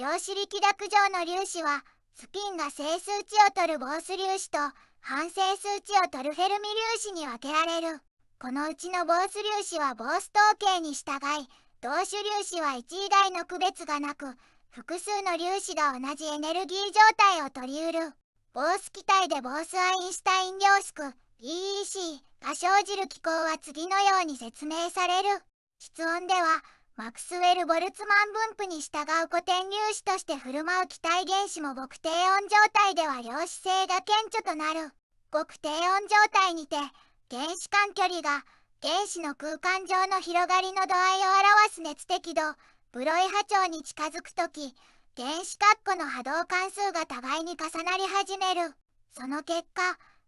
量子力学上の粒子はスピンが整数値を取るボース粒子と反整数値を取るフェルミ粒子に分けられるこのうちのボース粒子はボース統計に従い同種粒子は1以外の区別がなく複数の粒子が同じエネルギー状態を取りうるボース気体でボースアインシュタイン量子区 e c が生じる気候は次のように説明される室温ではマクスウェル・ボルツマン分布に従う古典粒子として振る舞う気体原子も極低温状態では量子性が顕著となる極低温状態にて原子間距離が原子の空間上の広がりの度合いを表す熱適度ブロイ波長に近づくとき原子括弧の波動関数が互いに重なり始めるその結果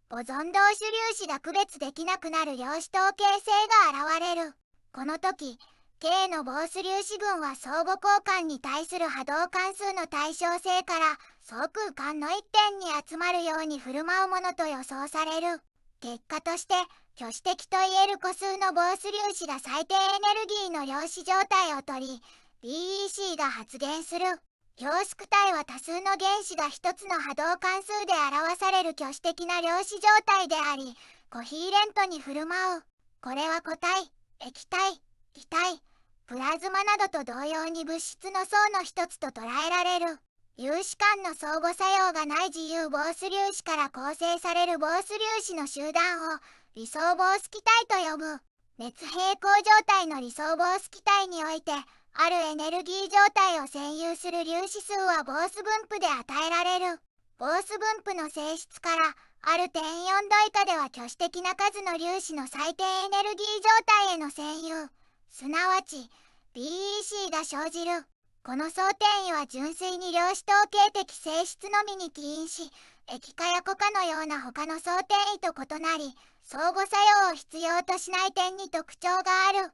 ボゾン同士粒子が区別できなくなる量子統計性が現れるこの時 K の防ス粒子群は相互交換に対する波動関数の対称性から総空間の一点に集まるように振る舞うものと予想される結果として挙手的といえる個数の防ス粒子が最低エネルギーの量子状態をとり BEC が発現する凝縮体は多数の原子が1つの波動関数で表される挙手的な量子状態でありコヒーレントに振る舞うこれは固体液体気体プラズマなどと同様に物質の層の一つと捉えられる有子間の相互作用がない自由ボース粒子から構成されるボース粒子の集団を理想ボース気体と呼ぶ熱平衡状態の理想ボース気体においてあるエネルギー状態を占有する粒子数はボース分布で与えられるボース分布の性質からある点4度以下では挙手的な数の粒子の最低エネルギー状態への占有すなわち BEC が生じるこの想定位は純粋に量子統計的性質のみに起因し液化や固化のような他の想定位と異なり相互作用を必要としない点に特徴がある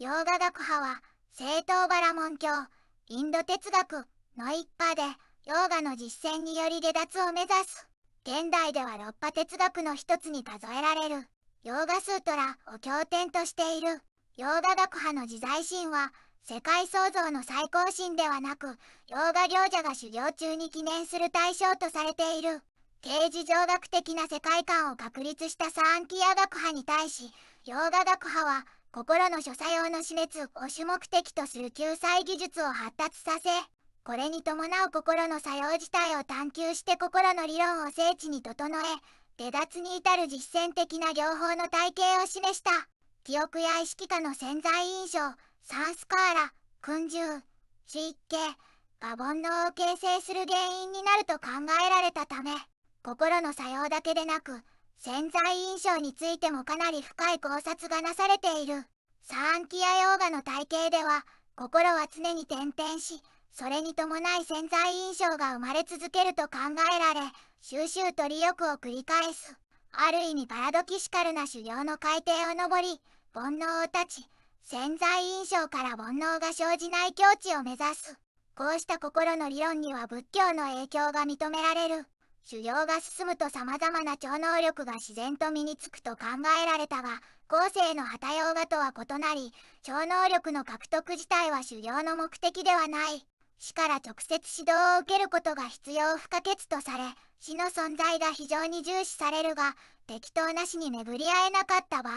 洋画学派は正統バラモン教インド哲学の一派で洋画の実践により下脱を目指す現代では六波哲学の一つに数えられるヨーガスートラを経典としているヨーガ学派の自在神は世界創造の最高神ではなくヨーガ行者が修行中に記念する対象とされている刑事上学的な世界観を確立したサーンキア学派に対しヨーガ学派は心の所作用の死滅を主目的とする救済技術を発達させこれに伴う心の作用自体を探求して心の理論を精緻に整え下脱に至る実践的な療法の体系を示した記憶や意識下の潜在印象サンスカーラ訓獣湿気が煩悩を形成する原因になると考えられたため心の作用だけでなく潜在印象についてもかなり深い考察がなされているサーンキアヨーガの体系では心は常に転々しそれに伴い潜在印象が生まれ続けると考えられ収集と利欲を繰り返すある意味パラドキシカルな修行の海底を登り煩悩を断ち潜在印象から煩悩が生じない境地を目指すこうした心の理論には仏教の影響が認められる修行が進むと様々な超能力が自然と身につくと考えられたが後世の旗用画とは異なり超能力の獲得自体は修行の目的ではない市から直接指導を受けることが必要不可欠とされ市の存在が非常に重視されるが適当な市に巡り合えなかった場合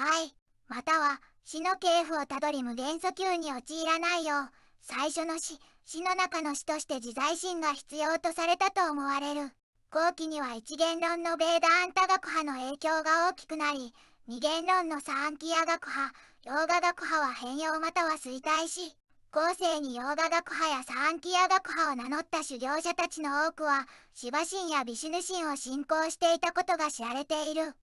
または市の系譜をたどり無限訴求に陥らないよう最初の市市の中の市として自在心が必要とされたと思われる後期には一元論のベーダーンタ学派の影響が大きくなり二元論のサアンキア学派洋画学派は変容または衰退し校生に洋画学派やサンキア学派を名乗った修行者たちの多くは、シバ神やビシュヌ神を信仰していたことが知られている。